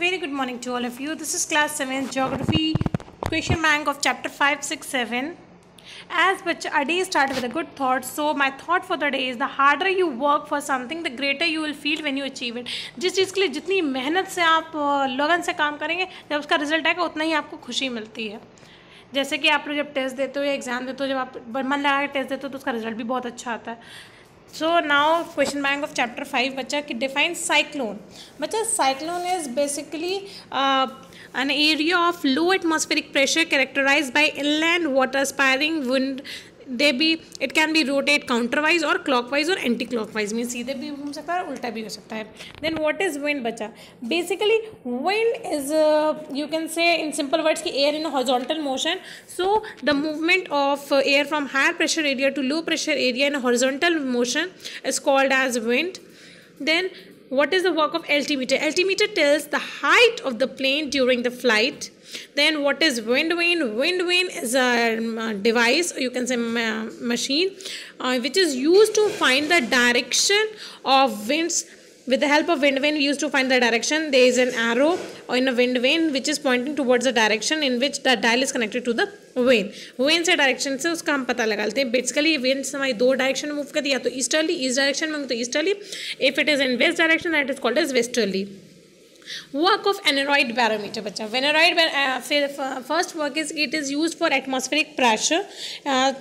Very good morning to all of you this is class seven geography question bank of chapter five six seven as बच a day start with a good thought so my thought for the day is the harder you work for something the greater you will feel when you achieve it जिस चीज़ के लिए जितनी मेहनत से आप लगन से काम करेंगे जब उसका रिजल्ट आएगा उतना ही आपको खुशी मिलती है जैसे कि आप लोग जब टेस्ट देते हो या एग्जाम देते हो जब आप मन लगा के टेस्ट देते हो तो उसका रिजल्ट भी बहुत अच्छा आता है so now question bank of chapter 5 bacha ki defines cyclone bacha cyclone is basically uh, an area of low atmospheric pressure characterized by inland water spouting wind they be it can be rotate counterwise or clockwise or anti-clockwise means either be hum sakta hai ulta bhi then what is wind bacha basically wind is uh, you can say in simple words the air in horizontal motion so the movement of uh, air from higher pressure area to low pressure area in horizontal motion is called as wind then what is the work of altimeter altimeter tells the height of the plane during the flight then what is wind vane wind vane is a device you can say machine uh, which is used to find the direction of winds with the help of wind vane we used to find the direction there is an arrow or in a wind vane which is pointing towards the direction in which the dial is connected to the vane vane से direction से उसका हम पता लगा hain basically basically when हमारी दो direction move करती है या तो ईस्टर्ली इस डायरेक्शन में तो easterly if it is in west direction that is called as westerly work of aneroid barometer bacha aneroid uh, first work is it is used for atmospheric pressure uh,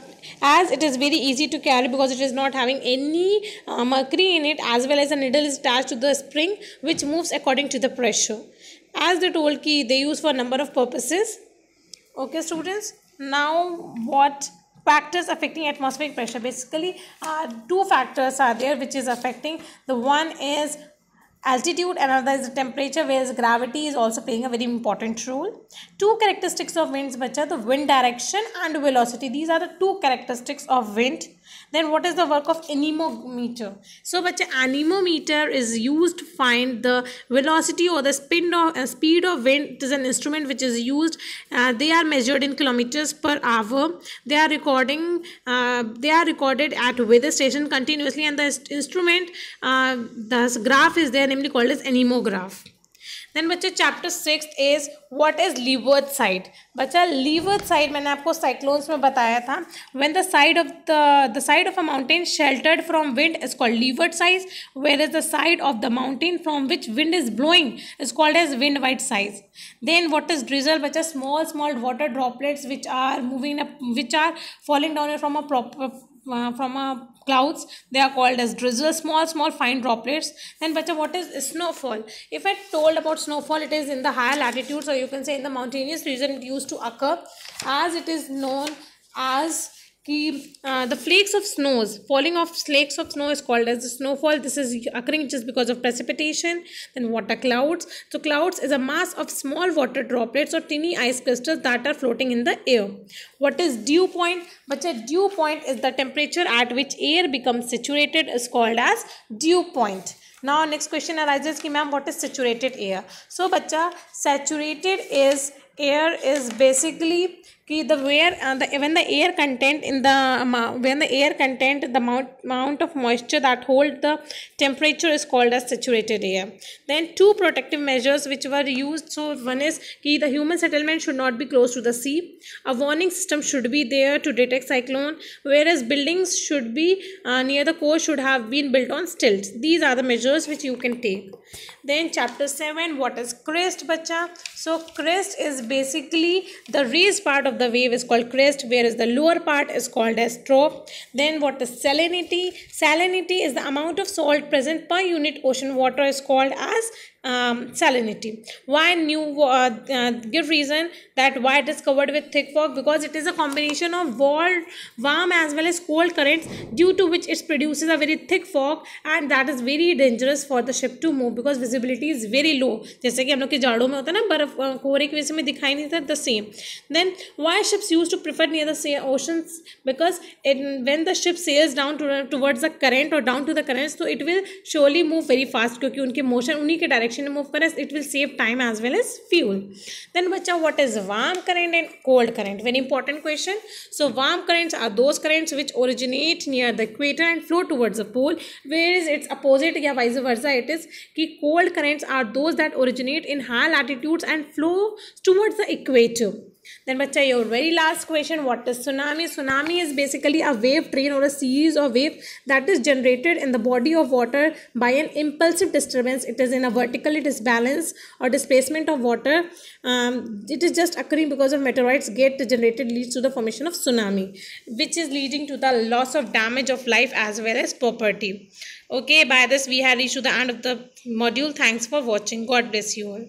as it is very easy to carry because it is not having any uh, mercury in it as well as a needle is attached to the spring which moves according to the pressure as they told ki they use for number of purposes okay students now what factors affecting atmospheric pressure basically uh, two factors are there which is affecting the one is altitude another is the temperature whereas gravity is also playing a very important role two characteristics of winds are the wind direction and velocity these are the two characteristics of wind then what is the work of anemometer? So bacha, anemometer is used to find the velocity or the spin of, uh, speed of wind. It is an instrument which is used. Uh, they are measured in kilometers per hour. They are recording. Uh, they are recorded at weather station continuously and the instrument, uh, the graph is there namely called as anemograph. Then बच्चे chapter six is what is leeward side बच्चा leeward side मैंने आपको cyclones में बताया था when the side of the the side of a mountain sheltered from wind is called leeward side where is the side of the mountain from which wind is blowing is called as windward side then what is drizzle बच्चा small small water droplets which are moving which are falling down from a proper from a clouds they are called as drizzle small small fine droplets then bacha what is snowfall if i told about snowfall it is in the higher latitudes or you can say in the mountainous region it used to occur as it is known as uh, the flakes of snows falling off flakes of snow is called as the snowfall this is occurring just because of precipitation then water clouds so clouds is a mass of small water droplets or tiny ice crystals that are floating in the air what is dew point but dew point is the temperature at which air becomes saturated is called as dew point now next question arises ki ma'am what is saturated air so bacha saturated is air is basically the where uh, the when the air content in the um, uh, when the air content the amount, amount of moisture that hold the temperature is called as saturated air then two protective measures which were used so one is ki the human settlement should not be close to the sea a warning system should be there to detect cyclone whereas buildings should be uh, near the coast should have been built on stilts these are the measures which you can take then chapter 7 what is crest bacha so crest is basically the raised part of the wave is called crest whereas the lower part is called as trough. Then what is salinity? Salinity is the amount of salt present per unit ocean water is called as um, salinity. Why new uh, uh, give reason that why it is covered with thick fog because it is a combination of warm, warm as well as cold currents due to which it produces a very thick fog and that is very dangerous for the ship to move because visibility is very low. जैसे कि हम लोग के जाड़ों में होता है ना बर्फ कोहरे की वजह से में दिखाई नहीं देता the same then why ships use to prefer near the oceans because when the ship sails down towards the current और डाउन टू द करेंट्स तो it will surely move very fast क्योंकि उनके मोशन उन्हीं के direction direction move it will save time as well as fuel then बच्चा what is warm current and cold current very important question so warm currents are those currents which originate near the equator and flow towards the pole whereas its opposite or vice versa it is कि cold currents are those that originate in high latitudes and flow towards the equator then bacha, your very last question, what is tsunami? Tsunami is basically a wave train or a series of wave that is generated in the body of water by an impulsive disturbance. It is in a vertical disbalance or displacement of water. Um, it is just occurring because of meteorites get generated leads to the formation of tsunami, which is leading to the loss of damage of life as well as property. Okay, by this we have reached to the end of the module. Thanks for watching. God bless you all.